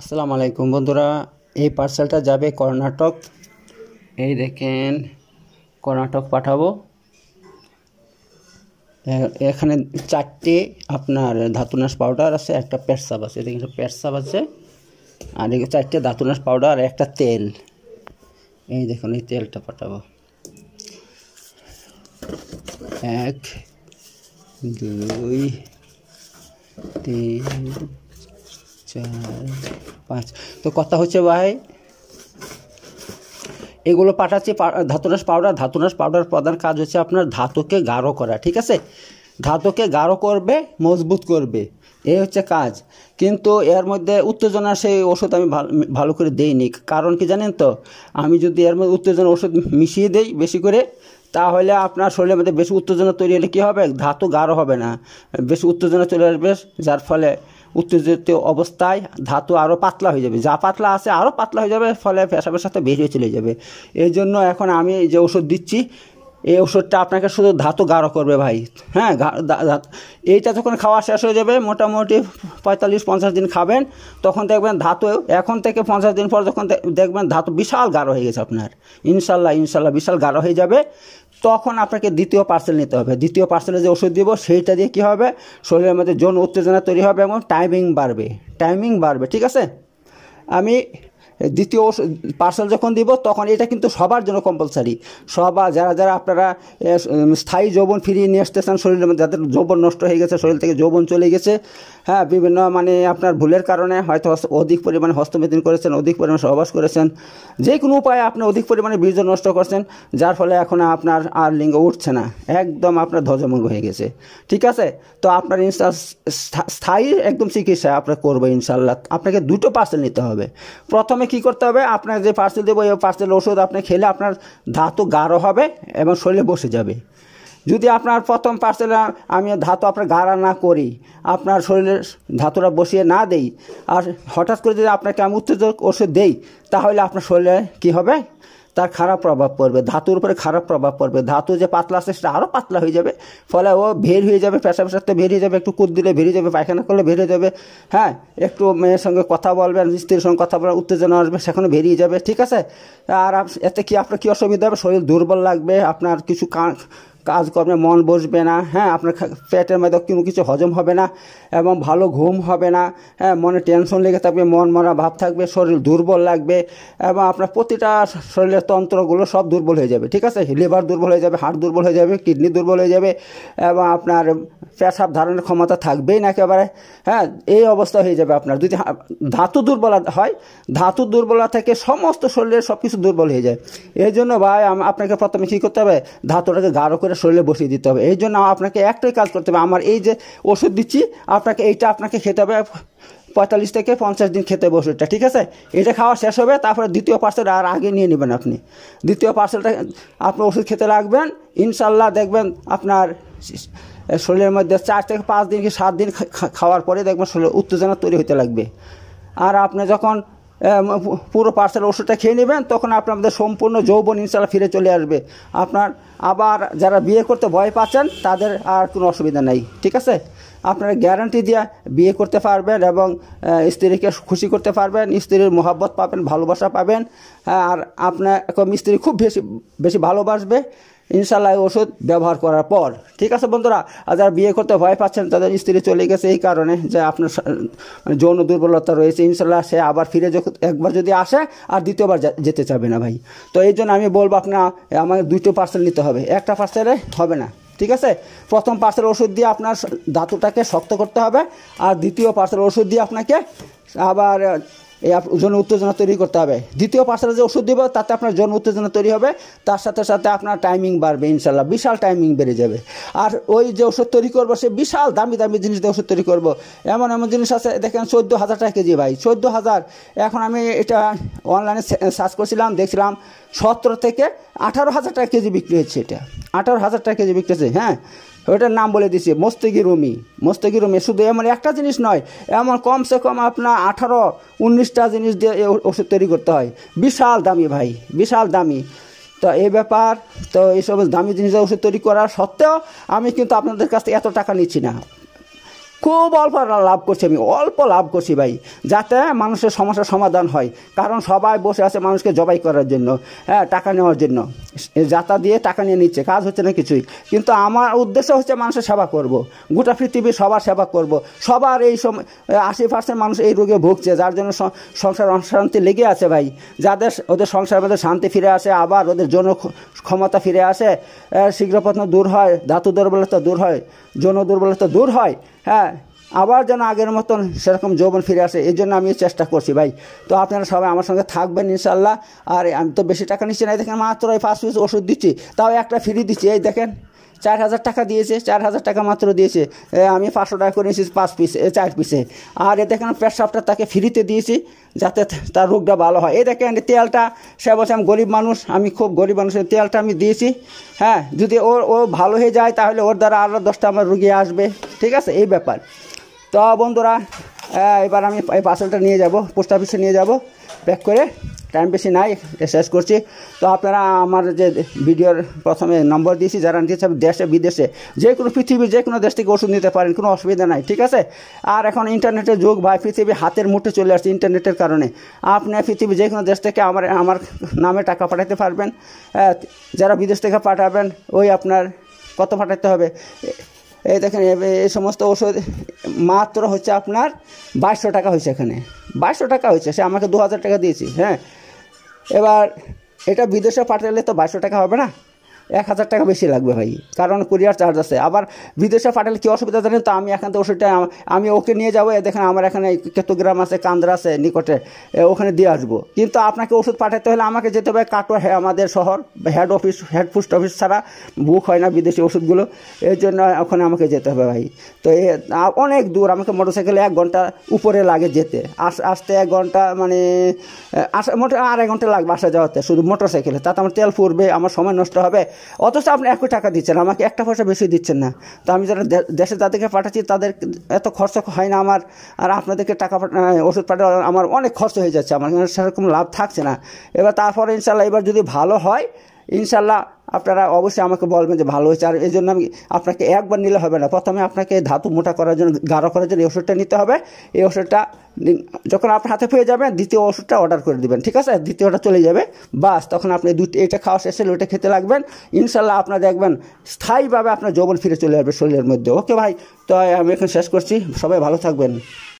আসসালামু আলাইকুম বন্ধুরা এই পার্সেলটা যাবে কর্ণাটক এই দেখেন কর্ণাটক পাঠাবো এখানে চারটে আপনার ধাতুনাস পাউডার আছে একটা পেটসাপ আছে এদিকে পেটসাপ আছে আর এদিকে চারটে ধাতুনাস পাউডার আর একটা তেল এই দেখুন এই তেলটা পাঠাবো এক দুই তিন চার পাঁচ তো কথা হচ্ছে ভাই এগুলো পাঠাচ্ছি ধাতুরাস পাউডার ধাতুরাস পাউডার প্রধান কাজ হচ্ছে আপনার ধাতুকে গাঢ় করা ঠিক আছে ধাতুকে গাঢ় করবে মজবুত করবে এই হচ্ছে কাজ কিন্তু এর মধ্যে উত্তেজনা সেই ওষুধ আমি ভালো ভালো করে দিইনি কারণ কি জানেন তো আমি যদি এর মধ্যে উত্তেজনা ওষুধ মিশিয়ে দেই বেশি করে তাহলে আপনার শরীরের মধ্যে বেশি উত্তেজনা তৈরি হলে কী হবে ধাতু গাঢ় হবে না বেশি উত্তেজনা চলে আসবে যার ফলে উত্তেজিত অবস্থায় ধাতু আরও পাতলা হয়ে যাবে যা পাতলা আছে আরও পাতলা হয়ে যাবে ফলে পেশাবের সাথে বেরিয়ে চলে যাবে এই জন্য এখন আমি যে ওষুধ দিচ্ছি এই ওষুধটা আপনাকে শুধু ধাতু গাঢ় করবে ভাই হ্যাঁ এইটা যখন খাওয়া শেষ হয়ে যাবে মোটামুটি পঁয়তাল্লিশ পঞ্চাশ দিন খাবেন তখন দেখবেন ধাতু এখন থেকে পঞ্চাশ দিন পর যখন দেখবেন ধাতু বিশাল গাঢ় হয়ে গেছে আপনার ইনশাল্লাহ ইনশাল্লাহ বিশাল গাঢ় হয়ে যাবে তখন আপনাকে দ্বিতীয় পার্সেল নিতে হবে দ্বিতীয় পার্সেলে যে ওষুধ দিব সেইটা দিয়ে কী হবে শরীরের মধ্যে যৌন উত্তেজনা তৈরি হবে এবং টাইমিং বাড়বে টাইমিং বাড়বে ঠিক আছে আমি দ্বিতীয় পার্সেল যখন দিব তখন এটা কিন্তু সবার জন্য কম্পালসারি সবার যারা যারা আপনারা স্থায়ী যৌবন ফিরিয়ে নিয়ে আসতে চান শরীরের মধ্যে যাদের যৌবন নষ্ট হয়ে গেছে শরীর থেকে যৌবন চলে গেছে হ্যাঁ বিভিন্ন মানে আপনার ভুলের কারণে হয়তো অধিক পরিমাণে হস্তমেদিন করেছেন অধিক পরিমাণে সহবাস করেছেন যে কোনো উপায়ে আপনি অধিক পরিমাণে বীর্য নষ্ট করছেন যার ফলে এখন আপনার আর লিঙ্গ উঠছে না একদম আপনার ধ্বজমঙ্গ হয়ে গেছে ঠিক আছে তো আপনার ইনশাল স্থায়ী একদম চিকিৎসা আপনার করবো ইনশাল্লাহ আপনাকে দুটো পার্সেল নিতে হবে প্রথমে কি করতে হবে আপনার যে পার্সেল দেবো এই পার্সেল ওষুধ আপনি খেলে আপনার ধাতু গাঢ় হবে এবং শরীরে বসে যাবে যদি আপনার প্রথম পার্সেল আমি ধাতু আপনার গাড়া না করি আপনার শরীরে ধাতুটা বসিয়ে না দেই আর হঠাৎ করে যদি আপনাকে আমি উত্তেজক ওষুধ দেই তাহলে আপনার শরীরে কি হবে তার খারাপ প্রভাব পড়বে ধাতুর উপরে খারাপ প্রভাব পড়বে ধাতু যে পাতলা আছে সেটা আরও পাতলা হয়ে যাবে ফলে ও ভের হয়ে যাবে পেশা পেশার তো বের হয়ে যাবে একটু কুদ দিলে বেরিয়ে যাবে পায়খানা করলে বেরিয়ে যাবে হ্যাঁ একটু মেয়ের সঙ্গে কথা বলবেন স্ত্রীর সঙ্গে কথা বলার উত্তেজনা আসবে সেখানে বেরিয়ে যাবে ঠিক আছে আর এতে কি আপনার কী অসুবিধা হবে শরীর দুর্বল লাগবে আপনার কিছু কান কাজকর্মে মন বসবে না হ্যাঁ আপনার পেটের মধ্যে কোনো কিছু হজম হবে না এবং ভালো ঘুম হবে না হ্যাঁ মনে টেনশন লেগে থাকবে মন মরা ভাব থাকবে শরীর দুর্বল লাগবে এবং আপনার প্রতিটা শরীরের তন্ত্রগুলো সব দুর্বল হয়ে যাবে ঠিক আছে লিভার দুর্বল হয়ে যাবে হাড় দুর্বল হয়ে যাবে কিডনি দুর্বল হয়ে যাবে এবং আপনার পেশাব ধারণের ক্ষমতা থাকবেই না একেবারে হ্যাঁ এই অবস্থা হয়ে যাবে আপনার যদি ধাতু দুর্বল হয় ধাতু দুর্বলতা থেকে সমস্ত শরীরের সব কিছু দুর্বল হয়ে যায় এই জন্য ভাই আপনাকে প্রথমে কী করতে হবে ধাতুটাকে গাঢ় করে আপনার শরীরে বসিয়ে দিতে হবে এই জন্য আপনাকে একটাই কাজ করতে হবে আমার এই যে ওষুধ দিচ্ছি আপনাকে এইটা আপনাকে খেতে হবে পঁয়তাল্লিশ থেকে পঞ্চাশ দিন খেতে ওষুধটা ঠিক আছে এটা খাওয়া শেষ হবে তারপরে দ্বিতীয় পার্সেল আর আগে নিয়ে নেবেন আপনি দ্বিতীয় পার্সেলটা আপনি ওষুধ খেতে লাগবেন ইনশাল্লাহ দেখবেন আপনার শরীরের মধ্যে চার থেকে পাঁচ দিন কি সাত দিন খাওয়ার পরে দেখবেন শরীরে উত্তেজনা তৈরি হতে লাগবে আর আপনি যখন পুরো পার্সেল ওষুধটা খেয়ে নেবেন তখন আপনাদের সম্পূর্ণ যৌবন ইনশাল্লাহ ফিরে চলে আসবে আপনার আবার যারা বিয়ে করতে ভয় পাচ্ছেন তাদের আর কোনো অসুবিধা নেই ঠিক আছে আপনারা গ্যারান্টি দিয়ে বিয়ে করতে পারবেন এবং স্ত্রীকে খুশি করতে পারবেন স্ত্রীর মোহাব্বত পাবেন ভালোবাসা পাবেন হ্যাঁ, আর আপনার মিস্ত্রি খুব বেশি বেশি ভালোবাসবে ইনশাল্লাহ ওষুধ ব্যবহার করার পর ঠিক আছে বন্ধুরা আর যারা বিয়ে করতে ভয় পাচ্ছেন তাদের স্ত্রী চলে গেছে এই কারণে যে আপনার মানে যৌন দুর্বলতা রয়েছে ইনশাল্লাহ সে আবার ফিরে যখন একবার যদি আসে আর দ্বিতীয়বার যেতে চাবে না ভাই তো এই জন্য আমি বলবো আপনার আমাকে দুটো পার্সেল নিতে হবে একটা পার্সেলে হবে না ঠিক আছে প্রথম পার্সেল ওষুধ দিয়ে আপনার ধাতুটাকে শক্ত করতে হবে আর দ্বিতীয় পার্সেল ওষুধ দিয়ে আপনাকে আবার এই যৌন উত্তেজনা তৈরি করতে হবে দ্বিতীয় পাশে যে ওষুধ দেবে তাতে আপনার জন উত্তেজনা তৈরি হবে তার সাথে সাথে আপনার টাইমিং বাড়বে ইনশাল্লাহ বিশাল টাইমিং বেড়ে যাবে আর ওই যে ওষুধ তৈরি করবো সে বিশাল দামি দামি জিনিস দিয়ে ওষুধ তৈরি করবো এমন এমন জিনিস আছে দেখেন চোদ্দো হাজার টাকা কেজি ভাই চোদ্দো হাজার এখন আমি এটা অনলাইনে সার্চ করছিলাম দেখছিলাম সতেরো থেকে আঠারো হাজার টাকা কেজি বিক্রি হচ্ছে এটা আঠারো হাজার টাকা কেজি বিক্রি হচ্ছে হ্যাঁ ওটার নাম বলে দিছি মোস্তেগি রুমি মোস্তেগি রুমি শুধু এমন একটা জিনিস নয় এমন কমসে কম আপনার আঠারো উনিশটা জিনিস দিয়ে ওষুধ তৈরি করতে হয় বিশাল দামি ভাই বিশাল দামি তো এই ব্যাপার তো এইসব দামি জিনিস ওষুধ তৈরি করার সত্ত্বেও আমি কিন্তু আপনাদের কাছ থেকে এত টাকা নিচ্ছি না খুব অল্প লাভ করছি আমি অল্প লাভ করছি ভাই যাতে মানুষের সমস্যার সমাধান হয় কারণ সবাই বসে আছে মানুষকে জবাই করার জন্য হ্যাঁ টাকা নেওয়ার জন্য যাতা দিয়ে টাকা নিয়ে নিচ্ছে কাজ হচ্ছে না কিছুই কিন্তু আমার উদ্দেশ্য হচ্ছে মানুষের সেবা করব। গোটা পৃথিবীর সবার সেবা করব। সবার এই সময় আশি পার্সেন্ট মানুষ এই রোগে ভুগছে যার জন্য সংসার অশান্তি লেগে আছে ভাই যাদের ওদের সংসার মধ্যে শান্তি ফিরে আসে আবার ওদের যৌন ক্ষমতা ফিরে আসে শীঘ্র দূর হয় ধাতু দুর্বলতা দূর হয় যৌন দুর্বলতা দূর হয় হ্যাঁ আবার যেন আগের মতন সেরকম যৌবন ফিরে আসে এই জন্য আমি চেষ্টা করছি ভাই তো আপনারা সবাই আমার সঙ্গে থাকবেন ইনশাল্লাহ আর আমি তো বেশি টাকা নিচ্ছি না দেখেন মাত্র ওই ফার্স্ট ওষুধ দিচ্ছি তাও একটা ফ্রি দিচ্ছি এই দেখেন চার হাজার টাকা দিয়েছে চার হাজার টাকা মাত্র দিয়েছে আমি পাঁচশো টাকা করে নিয়েছি পাঁচ পিস চার পিসে আর এ দেখেন পেশাবটা তাকে ফ্রিতে দিয়েছি যাতে তার রোগটা ভালো হয় এ দেখেন তেলটা সে বলছে আমি গরিব মানুষ আমি খুব গরিব মানুষের তেলটা আমি দিয়েছি হ্যাঁ যদি ওর ও ভালো হয়ে যায় তাহলে ওর দ্বারা আরও দশটা আমার রুগী আসবে ঠিক আছে এই ব্যাপার তো বন্ধুরা হ্যাঁ, এবার আমি এই পার্সেলটা নিয়ে যাব পোস্ট অফিসে নিয়ে যাব প্যাক করে টাইম বেশি নাই শেষ করছি তো আপনারা আমার যে ভিডিওর প্রথমে নম্বর দিয়েছি যারা নিয়েছে দেশে বিদেশে যে কোনো পৃথিবীর যে কোনো দেশ থেকে ওষুধ নিতে পারেন কোনো অসুবিধা নাই ঠিক আছে আর এখন ইন্টারনেটের যুগ ভাই পৃথিবী হাতের মুঠে চলে আসছে ইন্টারনেটের কারণে আপনি পৃথিবীর যে কোনো দেশ থেকে আমার আমার নামে টাকা পাঠাতে পারবেন হ্যাঁ, যারা বিদেশ থেকে পাঠাবেন ওই আপনার কত পাঠাতে হবে এই দেখেন এই সমস্ত ওষুধ মাত্র হচ্ছে আপনার বাইশশো টাকা হয়েছে এখানে বাইশশো টাকা হয়েছে সে আমাকে দু হাজার টাকা দিয়েছি হ্যাঁ এবার এটা বিদেশে পাঠালে তো বাইশশো টাকা হবে না এক হাজার টাকা বেশি লাগবে ভাই কারণ কুরিয়ার চার্জ আছে আবার বিদেশে পাঠালে কী অসুবিধা জানেন তো আমি এখান থেকে ওষুধটা আমি ওকে নিয়ে যাবো দেখেন আমার এখানে কেতুগ্রাম আছে কান্দ্রা আছে নিকটে ওখানে দিয়ে আসবো কিন্তু আপনাকে ওষুধ পাঠাতে হলে আমাকে যেতে হবে কাটোয়া আমাদের শহর head office head post office ছাড়া বুক হয় না বিদেশি ওষুধগুলো এর জন্য ওখানে আমাকে যেতে হবে ভাই তো অনেক দূর আমাকে মোটরসাইকেলে এক ঘন্টা উপরে লাগে যেতে আস আসতে এক ঘন্টা মানে আসা মোটর আড়াই ঘন্টা লাগবে আসা যাওয়াতে শুধু মোটরসাইকেলে তাতে আমার তেল ফুরবে আমার সময় নষ্ট হবে অথচ আপনি একই টাকা দিচ্ছেন আমাকে একটা পয়সা বেশি দিচ্ছেন না তো আমি যারা দেশে যাদেরকে পাঠাচ্ছি তাদের এত খরচ হয় না আমার আর আপনাদেরকে টাকা ওষুধ পাঠানো আমার অনেক খরচ হয়ে যাচ্ছে আমার সেরকম লাভ থাকছে না এবার তারপরে ইনশাল্লাহ এবার যদি ভালো হয় ইনশাল্লাহ আপনারা অবশ্যই আমাকে বলবেন যে ভালো হয়েছে আর এই জন্য আমি আপনাকে একবার নিলে হবে না প্রথমে আপনাকে ধাতু মোটা করার জন্য গাঢ় করার জন্য এই ওষুধটা নিতে হবে এই ওষুধটা যখন আপনার হাতে পেয়ে যাবেন দ্বিতীয় ওষুধটা অর্ডার করে দেবেন ঠিক আছে দ্বিতীয়টা চলে যাবে বাস তখন আপনি দুটি এটা খাওয়া শেষ হলে ওটা খেতে লাগবেন ইনশাল্লাহ আপনার দেখবেন স্থায়ীভাবে আপনার যৌবন ফিরে চলে যাবে শরীরের মধ্যে ওকে ভাই তো আমি এখন শেষ করছি সবাই ভালো থাকবেন